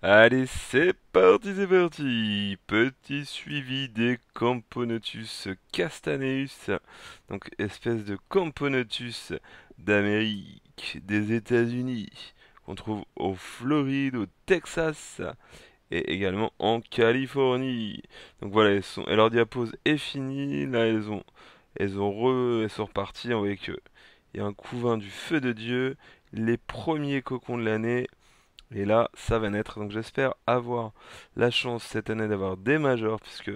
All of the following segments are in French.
Allez, c'est parti, c'est parti Petit suivi des Camponotus castaneus, donc espèce de Camponotus d'Amérique, des États-Unis, qu'on trouve au Floride, au Texas et également en Californie. Donc voilà, elles sont, leur diapose est finie, là elles elles sont reparties avec, euh, il y a un couvain du feu de Dieu, les premiers cocons de l'année, et là, ça va naître. Donc j'espère avoir la chance cette année d'avoir des majors, puisque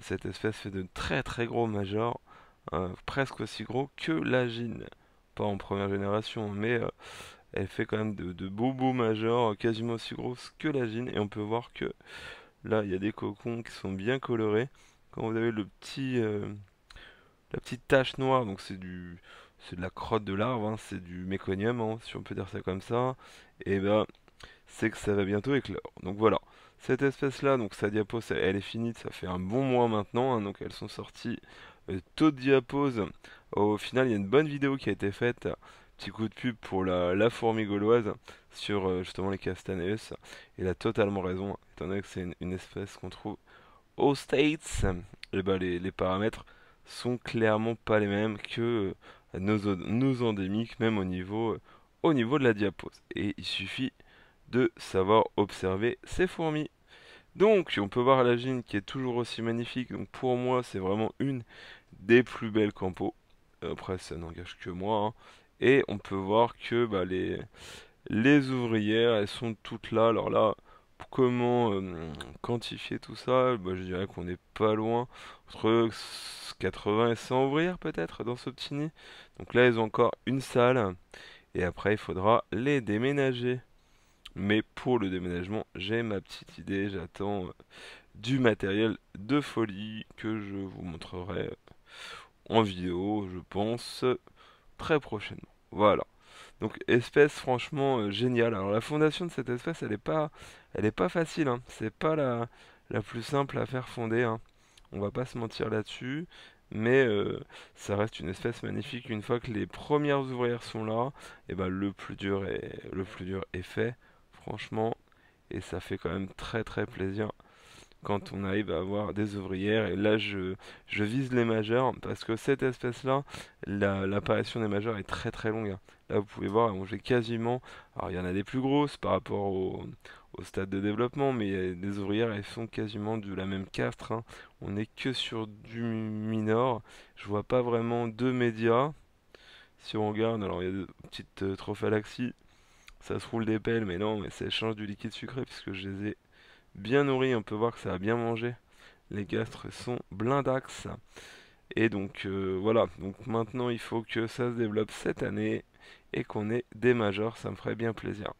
cette espèce fait de très très gros majors, euh, presque aussi gros que la gine. Pas en première génération, mais euh, elle fait quand même de, de beaux beaux majors, euh, quasiment aussi gros que la gine. Et on peut voir que là, il y a des cocons qui sont bien colorés. Quand vous avez le petit, la petite tache noire, donc c'est du, c'est de la crotte de l'arbre, hein, c'est du méconium, hein, si on peut dire ça comme ça. Et ben c'est que ça va bientôt éclore. Donc voilà, cette espèce-là, donc sa diapose, elle, est finie, ça fait un bon mois maintenant, hein, donc elles sont sorties euh, taux de diapose. Au final, il y a une bonne vidéo qui a été faite, petit coup de pub pour la, fourmi gauloise, sur euh, justement les castaneus, et a totalement raison, étant donné que c'est une, espèce qu'on trouve aux States, et eh ben les, paramètres sont clairement pas les mêmes que euh, nos, nos endémiques, même au niveau, au niveau de la diapose. Et il suffit de savoir observer ces fourmis. Donc on peut voir la gine qui est toujours aussi magnifique. Donc pour moi c'est vraiment une des plus belles campos. Après ça n'engage que moi. Hein. Et on peut voir que bah, les, ouvrières elles sont toutes là. Alors là comment euh, quantifier tout ça bah, Je dirais qu'on n'est pas loin entre 80 et 100 ouvrières peut-être dans ce petit nid. Donc là elles ont encore une salle. Et après il faudra les déménager. Mais pour le déménagement, j'ai ma petite idée. J'attends euh, du matériel de folie que je vous montrerai euh, en vidéo, je pense, très prochainement. Voilà. Donc espèce franchement euh, géniale. Alors la fondation de cette espèce, elle n'est pas, elle pas facile. Hein. C'est pas la, la, plus simple à faire fonder. Hein. On va pas se mentir là-dessus. Mais ça reste une espèce magnifique. Une fois que les premières ouvrières sont là, et eh ben, le plus dur est, le plus dur est fait franchement, et ça fait quand même très très plaisir quand on arrive à avoir des ouvrières. Et là, je, je vise les majeures parce que cette espèce-là, l'apparition des majeures est très très longue. Hein. Là, vous pouvez voir, j'ai quasiment. Alors, il y en a des plus grosses par rapport au, stade de développement, mais euh, les ouvrières, elles sont quasiment de la même castre. Hein. On n'est que sur du minor. Je vois pas vraiment de médias. Si on regarde, alors il y a des petites euh, trophalaxies ça se roule des pelles, mais non, mais ça échange du liquide sucré puisque je les ai bien nourris. On peut voir que ça a bien mangé. Les gastres sont blindax. Et donc euh, voilà, donc maintenant il faut que ça se développe cette année et qu'on ait des majors, ça me ferait bien plaisir.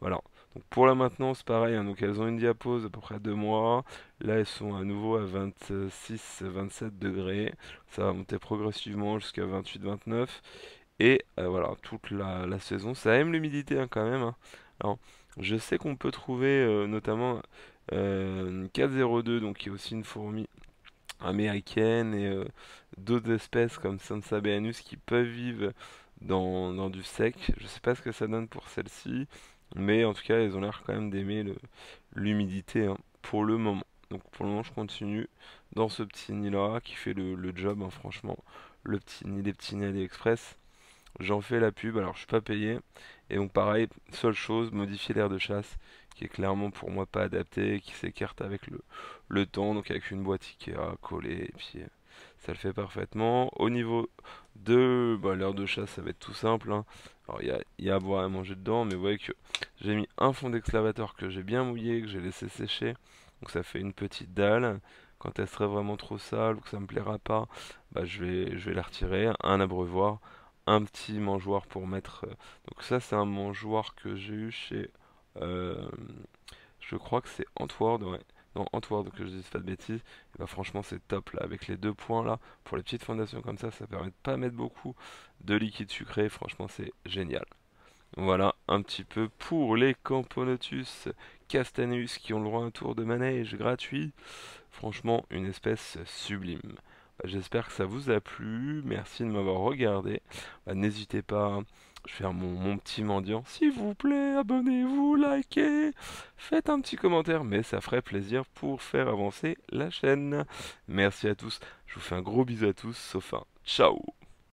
Voilà. Donc pour la maintenance, pareil, hein. donc elles ont une diapose à peu près deux mois. Là, elles sont à nouveau à 26-27 degrés. Ça va monter progressivement jusqu'à 28-29. Et euh, voilà, toute la, saison, ça aime l'humidité hein, quand même. Hein. Alors, je sais qu'on peut trouver euh, notamment une euh, 402, donc qui est aussi une fourmi américaine, et d'autres espèces comme Sansa qui peuvent vivre dans, du sec. Je sais pas ce que ça donne pour celle-ci, mais en tout cas, elles ont l'air quand même d'aimer l'humidité hein, pour le moment. Donc pour le moment, je continue dans ce petit nid là qui fait le, job, franchement. Le petit nid des petits nids AliExpress, J'en fais la pub, alors je suis pas payé. Et donc pareil, seule chose, modifier l'air de chasse, qui est clairement pour moi pas adapté, qui s'écarte avec le, le temps, donc avec une boîte Ikea collée, et puis euh, ça le fait parfaitement. Au niveau de bah, l'air de chasse, ça va être tout simple. Hein. Alors il y a, y a, à boire et à manger dedans, mais vous voyez que j'ai mis un fond d'exclavateur que j'ai bien mouillé, que j'ai laissé sécher, donc ça fait une petite dalle quand elle serait vraiment trop sale ou que ça me plaira pas, bah je vais, je vais la retirer. Un abreuvoir, un petit mangeoir pour mettre. Euh, donc ça c'est un mangeoir que j'ai eu chez euh, je crois que c'est Antward, ouais. Non, Antword, que je dis pas de bêtises. bah, franchement, c'est top là. Avec les deux points là, pour les petites fondations comme ça, ça permet de pas mettre beaucoup de liquide sucré. Franchement, c'est génial. Voilà un petit peu pour les Camponotus castaneus qui ont le droit à un tour de manège gratuit. Franchement, une espèce sublime. J'espère que ça vous a plu. Merci de m'avoir regardé. Bah, n'hésitez pas. Hein. Je faire mon, petit mendiant. S'il vous plaît, abonnez-vous, likez, faites un petit commentaire, mais ça ferait plaisir pour faire avancer la chaîne. Merci à tous. Je vous fais un gros bisou à tous, sauf un ciao